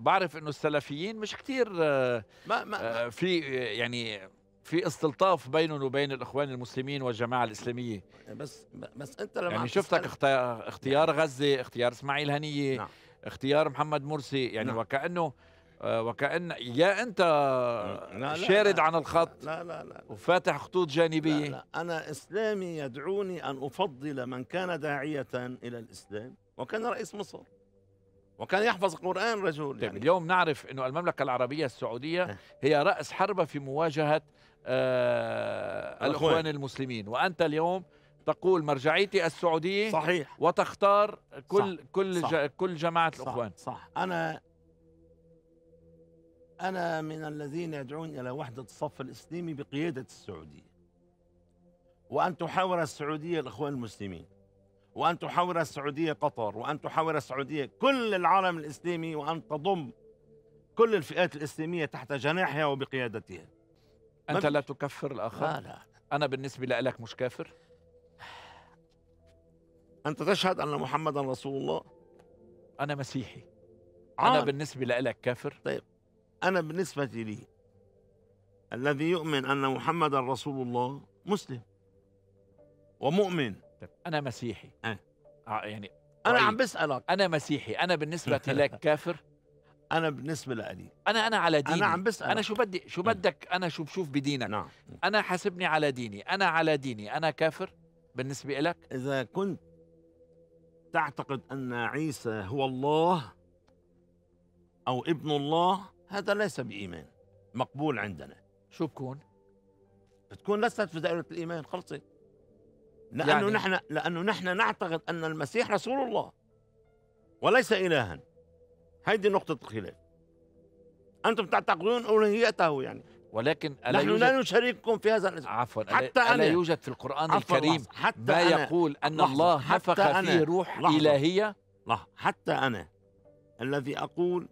بعرف انه السلفيين مش كثير آه، ما آه، ما في يعني في استلطاف بينهم وبين الاخوان المسلمين والجماعه الاسلاميه بس بس انت لما يعني شفتك اختيار, نعم. غزه اختيار اسماعيل هنيه نعم. اختيار محمد مرسي يعني نعم. وكانه آه، وكأن يا أنت لا شارد لا عن الخط لا لا لا وفاتح خطوط جانبية لا لا أنا إسلامي يدعوني أن أفضل من كان داعية إلى الإسلام وكان رئيس مصر وكان يحفظ القرآن رجل طيب يعني اليوم نعرف أنه المملكة العربية السعودية أه. هي رأس حربة في مواجهة آه الأخوان المسلمين وأنت اليوم تقول مرجعيتي السعودية صحيح وتختار كل صح كل صح كل جماعة صح الأخوان صح أنا أنا من الذين يدعون إلى وحدة الصف الإسلامي بقيادة السعودية وأن تحاور السعودية الإخوان المسلمين وأن تحاور السعودية قطر وأن تحاور السعودية كل العالم الإسلامي وأن تضم كل الفئات الإسلامية تحت جناحها وبقيادتها أنت لا تكفر الآخر؟ لا لا أنا بالنسبة لك مش كافر؟ أنت تشهد أن محمدا رسول الله أنا مسيحي عارف. أنا بالنسبة لك كافر؟ طيب أنا بالنسبة لي الذي يؤمن أن محمدا رسول الله مسلم ومؤمن طب انا مسيحي أه. أه. يعني انا طيب. عم بسالك انا مسيحي انا بالنسبه لك كافر انا بالنسبه لألي انا انا على ديني انا عم بسالك انا شو بدي شو نعم. بدك انا شو بشوف بدينك نعم انا حاسبني على ديني انا على ديني انا كافر بالنسبه لك اذا كنت تعتقد ان عيسى هو الله او ابن الله هذا ليس بايمان مقبول عندنا شو بكون بتكون لست في دائره الايمان خلصت لأنه يعني نحن لأنه نحن نعتقد أن المسيح رسول الله وليس إلها هذه نقطة الخلاف أنتم تعتقدون ألوهيته يعني ولكن ألا نحن يوجد... لا نشارككم في هذا الاسم عفوا حتى ألا, ألا يوجد في القرآن الكريم حتى ما أنا يقول أن لحظة. الله نفخ فيه روح لحظة. إلهية لحظة. حتى أنا الذي أقول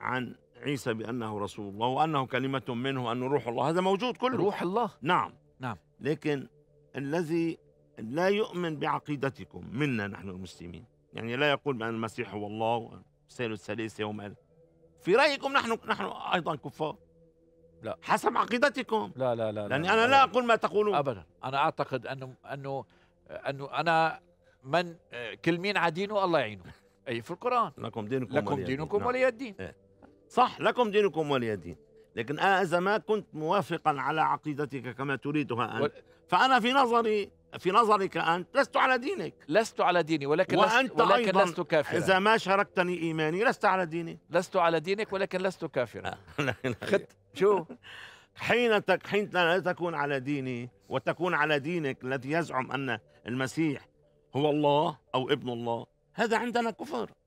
عن عيسى بأنه رسول الله وأنه كلمة منه أن روح الله هذا موجود كله روح الله نعم نعم لكن الذي لا يؤمن بعقيدتكم منا نحن المسلمين يعني لا يقول بأن المسيح هو الله ثالث السليس يوم في رأيكم نحن نحن أيضا كفار لا حسب عقيدتكم لا لا لا لأني لا أنا لا أقول ما تقولون أبدا أنا أعتقد أنه أنه أنه أنا من كل مين عدينه الله يعينه أي في القرآن لكم دينكم لكم ولي دينكم نعم. ولي الدين إيه. صح لكم دينكم ولي الدين لكن أنا إذا ما كنت موافقا على عقيدتك كما تريدها أنت فأنا في نظري في نظرك أنت لست على دينك لست على ديني ولكن وأنت لست, ولكن أيضاً لست كافرا إذا ما شاركتني إيماني لست على ديني لست على دينك ولكن لست كافرا شو حين تك حين لا تكون على ديني وتكون على دينك الذي يزعم أن المسيح هو الله أو ابن الله هذا عندنا كفر